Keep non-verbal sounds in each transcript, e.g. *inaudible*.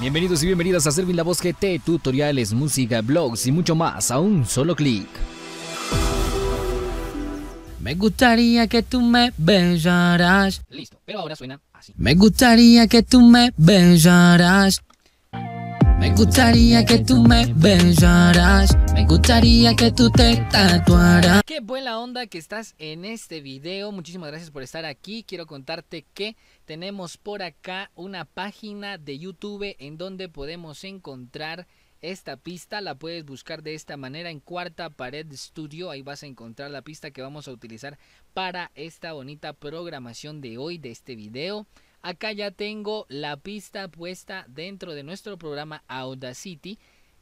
Bienvenidos y bienvenidas a Servin la Voz GT, tutoriales, música, blogs y mucho más a un solo clic. Me gustaría que tú me besaras. Listo, pero ahora suena así. Me gustaría que tú me besaras. Me gustaría que tú me besaras. Me gustaría que tú te tatuaras. Qué buena onda que estás en este video. Muchísimas gracias por estar aquí. Quiero contarte que tenemos por acá una página de YouTube en donde podemos encontrar esta pista. La puedes buscar de esta manera en Cuarta Pared Studio. Ahí vas a encontrar la pista que vamos a utilizar para esta bonita programación de hoy de este video. Acá ya tengo la pista puesta dentro de nuestro programa Audacity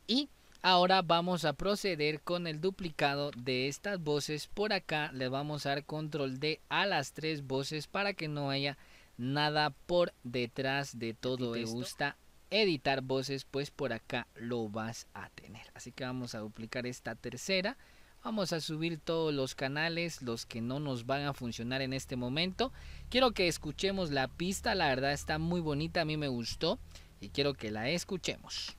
y ahora vamos a proceder con el duplicado de estas voces. Por acá le vamos a dar control D a las tres voces para que no haya nada por detrás de todo. Si te gusta editar voces, pues por acá lo vas a tener. Así que vamos a duplicar esta tercera. Vamos a subir todos los canales, los que no nos van a funcionar en este momento. Quiero que escuchemos la pista, la verdad está muy bonita, a mí me gustó y quiero que la escuchemos.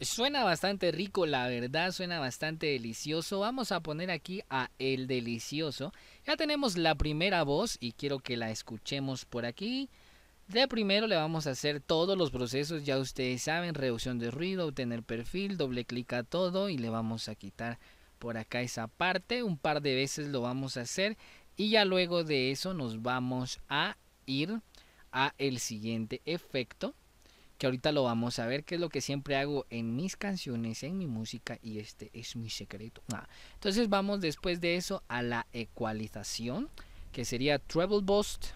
Suena bastante rico, la verdad, suena bastante delicioso. Vamos a poner aquí a El Delicioso. Ya tenemos la primera voz y quiero que la escuchemos por aquí. De primero le vamos a hacer todos los procesos, ya ustedes saben, reducción de ruido, obtener perfil, doble clic a todo y le vamos a quitar por acá esa parte, un par de veces lo vamos a hacer y ya luego de eso nos vamos a ir a el siguiente efecto que ahorita lo vamos a ver, que es lo que siempre hago en mis canciones, en mi música, y este es mi secreto. Ah, entonces vamos después de eso a la ecualización, que sería Treble Boost,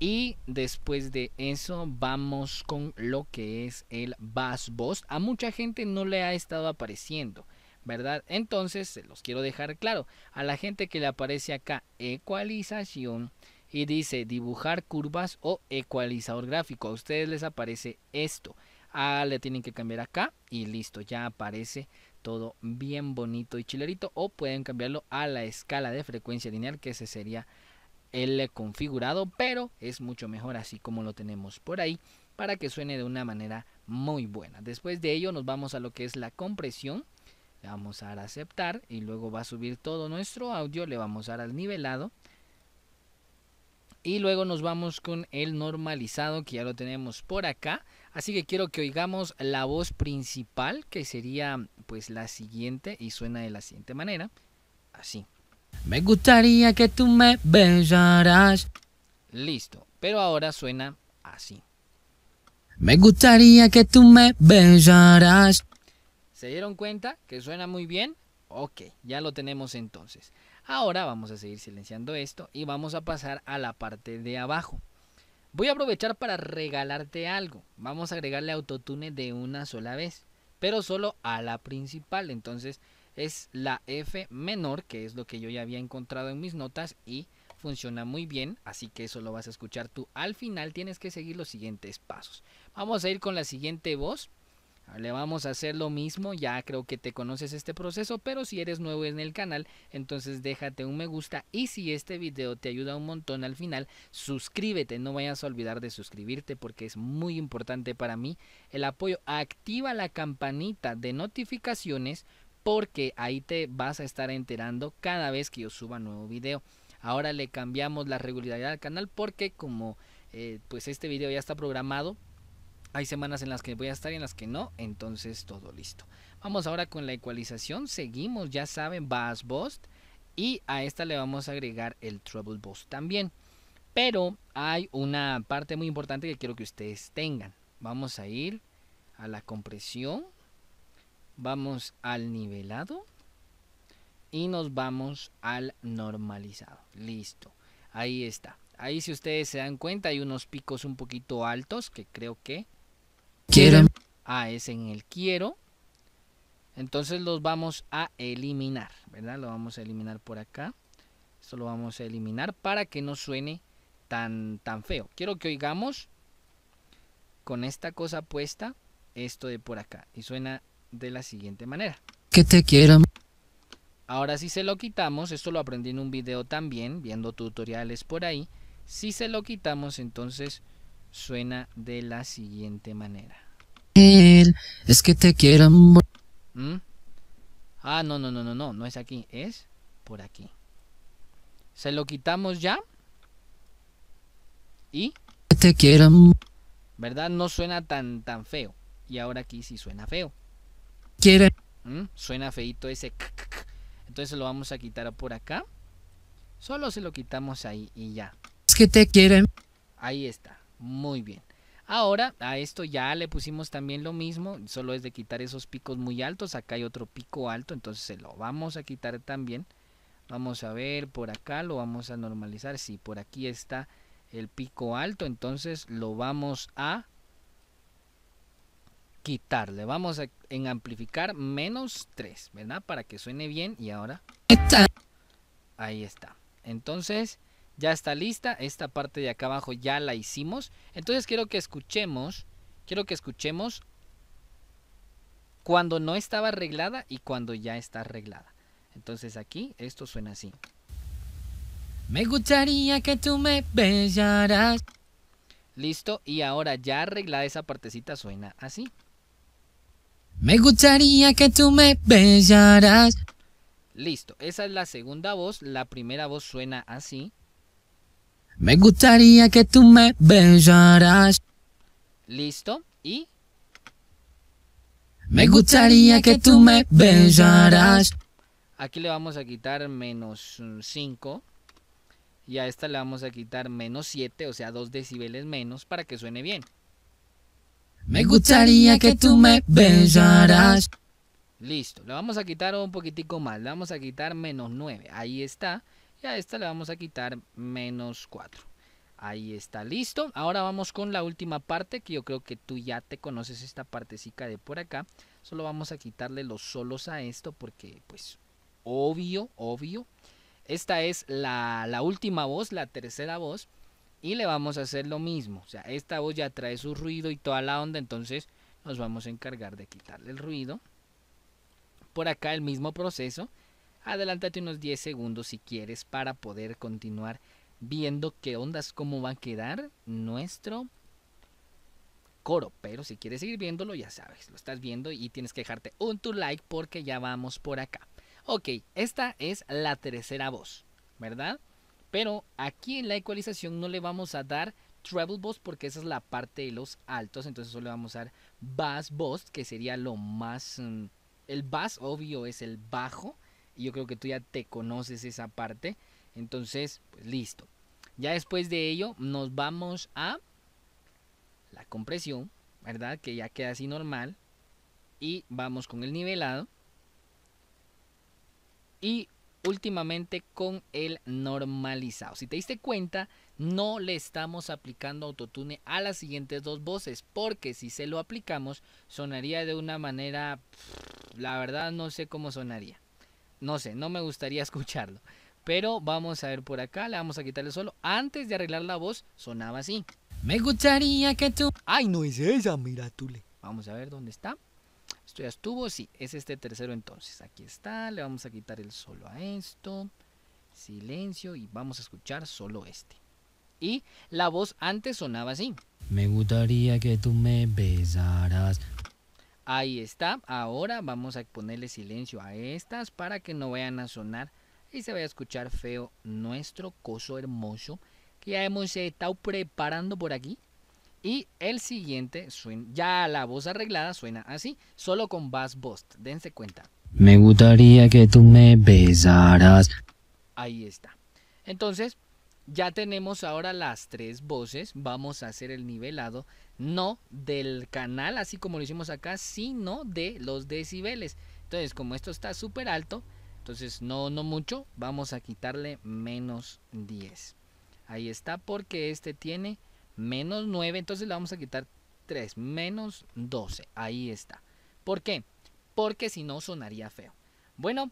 y después de eso vamos con lo que es el Bass Boss. A mucha gente no le ha estado apareciendo, ¿verdad? Entonces, se los quiero dejar claro. A la gente que le aparece acá ecualización y dice dibujar curvas o ecualizador gráfico, a ustedes les aparece esto. Ah, le tienen que cambiar acá y listo, ya aparece todo bien bonito y chilerito. O pueden cambiarlo a la escala de frecuencia lineal, que ese sería el configurado, pero es mucho mejor así como lo tenemos por ahí para que suene de una manera muy buena. Después de ello nos vamos a lo que es la compresión. Le vamos a dar a aceptar y luego va a subir todo nuestro audio. Le vamos a dar al nivelado. Y luego nos vamos con el normalizado que ya lo tenemos por acá. Así que quiero que oigamos la voz principal que sería pues la siguiente y suena de la siguiente manera. Así. Me gustaría que tú me besaras. Listo, pero ahora suena así. Me gustaría que tú me besaras. ¿Se dieron cuenta que suena muy bien? Ok, ya lo tenemos entonces. Ahora vamos a seguir silenciando esto y vamos a pasar a la parte de abajo. Voy a aprovechar para regalarte algo. Vamos a agregarle autotune de una sola vez, pero solo a la principal. Entonces, es la F menor, que es lo que yo ya había encontrado en mis notas y funciona muy bien, así que eso lo vas a escuchar tú. Al final tienes que seguir los siguientes pasos. Vamos a ir con la siguiente voz. Ah, le vamos a hacer lo mismo, ya creo que te conoces este proceso, pero si eres nuevo en el canal, entonces déjate un me gusta y si este video te ayuda un montón al final, suscríbete, no vayas a olvidar de suscribirte porque es muy importante para mí el apoyo. Activa la campanita de notificaciones porque ahí te vas a estar enterando cada vez que yo suba nuevo video. Ahora le cambiamos la regularidad al canal porque como eh, pues este video ya está programado, hay semanas en las que voy a estar y en las que no, entonces todo listo. Vamos ahora con la ecualización, seguimos, ya saben, Bass Boost y a esta le vamos a agregar el Trouble Boost también. Pero hay una parte muy importante que quiero que ustedes tengan. Vamos a ir a la compresión vamos al nivelado y nos vamos al normalizado. Listo, ahí está. Ahí si ustedes se dan cuenta hay unos picos un poquito altos que creo que... Quieren. Ah, es en el quiero. Entonces los vamos a eliminar, ¿verdad? Lo vamos a eliminar por acá. Esto lo vamos a eliminar para que no suene tan, tan feo. Quiero que oigamos con esta cosa puesta esto de por acá. Y suena de la siguiente manera. Que te quieran. Ahora si se lo quitamos, esto lo aprendí en un video también, viendo tutoriales por ahí. Si se lo quitamos, entonces suena de la siguiente manera. es que te quieran. ¿Mm? Ah, no, no, no, no, no, no es aquí, es por aquí. Se lo quitamos ya. Y... Que te quieran. ¿Verdad? No suena tan, tan feo. Y ahora aquí sí suena feo quieren, ¿Mm? Suena feito ese. Entonces lo vamos a quitar por acá. Solo se lo quitamos ahí y ya. Es que te quieren. Ahí está. Muy bien. Ahora a esto ya le pusimos también lo mismo, solo es de quitar esos picos muy altos, acá hay otro pico alto, entonces se lo vamos a quitar también. Vamos a ver por acá, lo vamos a normalizar, si por aquí está el pico alto, entonces lo vamos a quitarle. Vamos a, en amplificar menos 3, ¿verdad? Para que suene bien y ahora... Ahí está. Entonces, ya está lista. Esta parte de acá abajo ya la hicimos. Entonces quiero que escuchemos, quiero que escuchemos cuando no estaba arreglada y cuando ya está arreglada. Entonces aquí esto suena así. Me gustaría que tú me besaras. Listo, y ahora ya arreglada esa partecita suena así. Me gustaría que tú me besaras. Listo, esa es la segunda voz. La primera voz suena así. Me gustaría que tú me besaras. Listo, ¿y? Me gustaría que tú me besaras. Aquí le vamos a quitar menos 5. Y a esta le vamos a quitar menos 7, o sea, 2 decibeles menos para que suene bien. Me gustaría que tú me besaras. Listo, le vamos a quitar un poquitico más, le vamos a quitar menos 9, ahí está. Y a esta le vamos a quitar menos 4. Ahí está, listo. Ahora vamos con la última parte, que yo creo que tú ya te conoces esta partecita de por acá. Solo vamos a quitarle los solos a esto porque, pues, obvio, obvio. Esta es la, la última voz, la tercera voz y le vamos a hacer lo mismo. O sea, esta voz ya trae su ruido y toda la onda, entonces nos vamos a encargar de quitarle el ruido. Por acá el mismo proceso. Adelántate unos 10 segundos si quieres para poder continuar viendo qué ondas, cómo va a quedar nuestro coro. Pero si quieres seguir viéndolo, ya sabes, lo estás viendo y tienes que dejarte un tu like porque ya vamos por acá. Ok, esta es la tercera voz, ¿verdad? Pero aquí en la ecualización no le vamos a dar treble boost porque esa es la parte de los altos. Entonces solo le vamos a dar bass boost que sería lo más... Mm, el bass obvio es el bajo. Y yo creo que tú ya te conoces esa parte. Entonces, pues listo. Ya después de ello nos vamos a la compresión, ¿verdad? Que ya queda así normal. Y vamos con el nivelado. Y últimamente con el normalizado. Si te diste cuenta, no le estamos aplicando autotune a las siguientes dos voces, porque si se lo aplicamos, sonaría de una manera, la verdad no sé cómo sonaría. No sé, no me gustaría *laughs* escucharlo. Pero vamos a ver por acá, le vamos a quitarle solo. Antes de arreglar la voz, sonaba así. Me gustaría que tú... Ay, no es esa, mira tú Vamos a ver dónde está. Esto ya estuvo, sí, es este tercero entonces. Aquí está, le vamos a quitar el solo a esto. Silencio y vamos a escuchar solo este. Y la voz antes sonaba así. Me gustaría que tú me besaras. Ahí está, ahora vamos a ponerle silencio a estas para que no vayan a sonar y se vaya a escuchar feo nuestro coso hermoso que ya hemos estado preparando por aquí y el siguiente, suena, ya la voz arreglada suena así, solo con bass boost. Dense cuenta. Me gustaría que tú me besaras. Ahí está. Entonces, ya tenemos ahora las tres voces. Vamos a hacer el nivelado, no del canal, así como lo hicimos acá, sino de los decibeles. Entonces, como esto está súper alto, entonces no, no mucho, vamos a quitarle menos 10. Ahí está, porque este tiene menos 9, entonces le vamos a quitar 3, menos 12, ahí está. ¿Por qué? Porque si no sonaría feo. Bueno,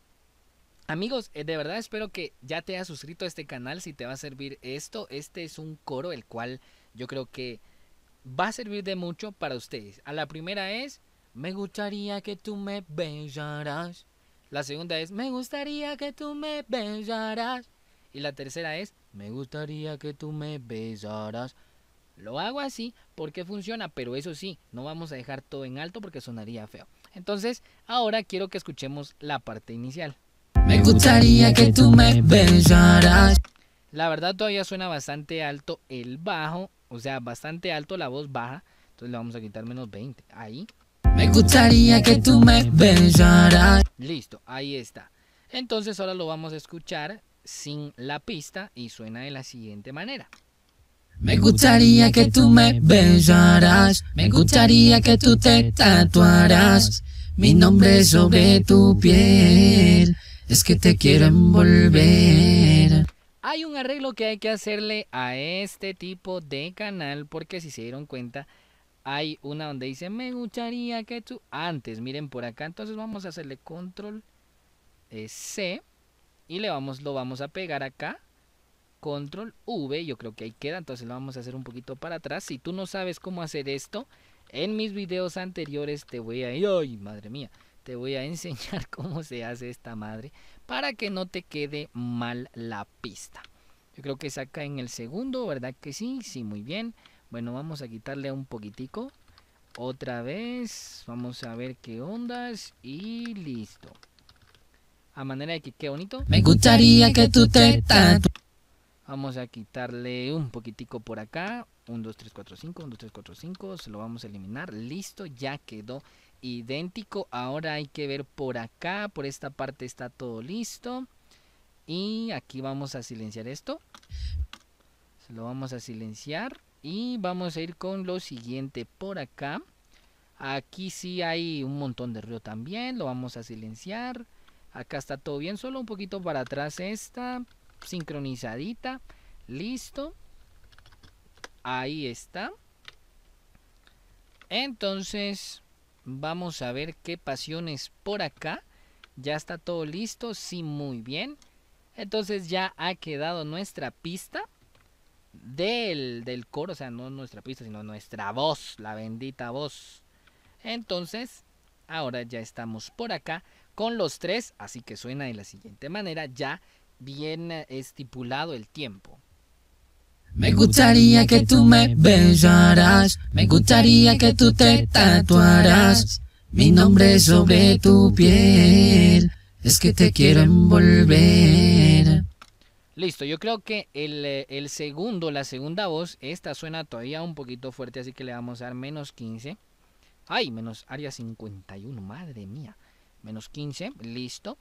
amigos, eh, de verdad espero que ya te hayas suscrito a este canal, si te va a servir esto, este es un coro el cual yo creo que va a servir de mucho para ustedes. A la primera es, me gustaría que tú me besaras. La segunda es, me gustaría que tú me besaras. Y la tercera es, me gustaría que tú me besaras. Lo hago así porque funciona, pero eso sí, no vamos a dejar todo en alto porque sonaría feo. Entonces, ahora quiero que escuchemos la parte inicial. Me gustaría que tú me La verdad todavía suena bastante alto el bajo, o sea, bastante alto la voz baja, entonces le vamos a quitar menos 20. Ahí. Me gustaría que tú me besaras. Listo, ahí está. Entonces ahora lo vamos a escuchar sin la pista y suena de la siguiente manera. Me gustaría que tú me besaras, me gustaría que tú te tatuaras mi nombre sobre tu piel, es que te quiero envolver. Hay un arreglo que hay que hacerle a este tipo de canal porque si se dieron cuenta hay una donde dice me gustaría que tú antes, miren por acá, entonces vamos a hacerle control eh, C y le vamos lo vamos a pegar acá control V, yo creo que ahí queda, entonces lo vamos a hacer un poquito para atrás. Si tú no sabes cómo hacer esto, en mis videos anteriores te voy a ay madre mía, te voy a *laughs* enseñar cómo se hace esta madre para que no te quede mal la pista. Yo creo que saca en el segundo, ¿verdad que sí? Sí, muy bien. Bueno, vamos a quitarle un poquitico. Otra vez, vamos a ver qué ondas y listo. A manera de que qué bonito. Me gustaría que tú te Vamos a quitarle un poquitico por acá. 1, 2, 3, 4, 5. 1, 2, 3, 4, 5. Se lo vamos a eliminar. Listo, ya quedó idéntico. Ahora hay que ver por acá. Por esta parte está todo listo. Y aquí vamos a silenciar esto. Se lo vamos a silenciar. Y vamos a ir con lo siguiente por acá. Aquí sí hay un montón de ruido también. Lo vamos a silenciar. Acá está todo bien. Solo un poquito para atrás esta sincronizadita. Listo. Ahí está. Entonces, vamos a ver qué pasiones por acá. Ya está todo listo. Sí, muy bien. Entonces ya ha quedado nuestra pista del, del coro. O sea, no nuestra pista, sino nuestra voz. La bendita voz. Entonces, ahora ya estamos por acá con los tres. Así que suena de la siguiente manera. Ya bien eh, estipulado el tiempo. Me gustaría que tú me besaras, me gustaría que tú te tatuaras mi nombre sobre tu piel, es que te quiero envolver. Listo, yo creo que el, eh, el segundo, la segunda voz, esta suena todavía un poquito fuerte, así que le vamos a dar menos 15. Ay, menos área 51, madre mía. Menos 15, listo.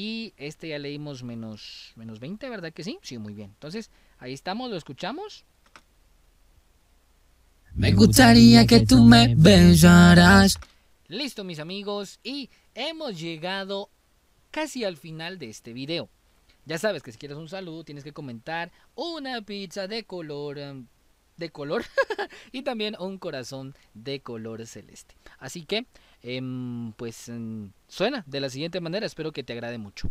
Y este ya leímos menos, menos 20, ¿verdad que sí? Sí, muy bien. Entonces, ahí estamos, lo escuchamos. Me gustaría que tú me besaras. Listo, mis amigos, y hemos llegado casi al final de este video. Ya sabes que si quieres un saludo tienes que comentar una pizza de color em, de color *laughs* y también un corazón de color celeste. Así que, em, pues em, suena de la siguiente manera, espero que te agrade mucho.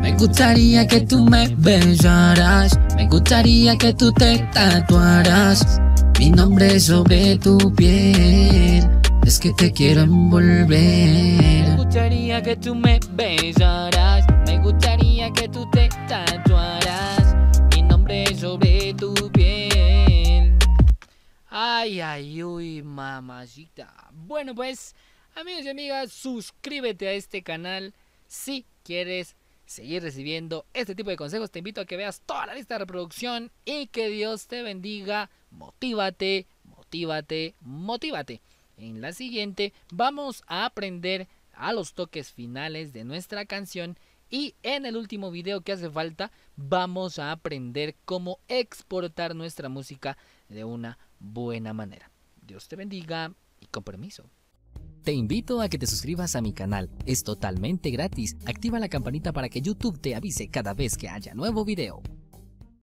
Me gustaría que tú me besaras, me gustaría que tú te tatuaras mi nombre sobre tu piel. Es que te quiero envolver. Me gustaría que tú me besaras, me gustaría que tú te tatuaras sobre tu piel. Ay, ay, uy, mamacita. Bueno, pues, amigos y amigas, suscríbete a este canal si quieres seguir recibiendo este tipo de consejos. Te invito a que veas toda la lista de reproducción y que Dios te bendiga. Motívate, motívate, motívate. En la siguiente vamos a aprender a los toques finales de nuestra canción y en el último video que hace falta vamos a aprender cómo exportar nuestra música de una buena manera. Dios te bendiga y con permiso. Te invito a que te suscribas a mi canal, es totalmente gratis. Activa la campanita para que YouTube te avise cada vez que haya nuevo video.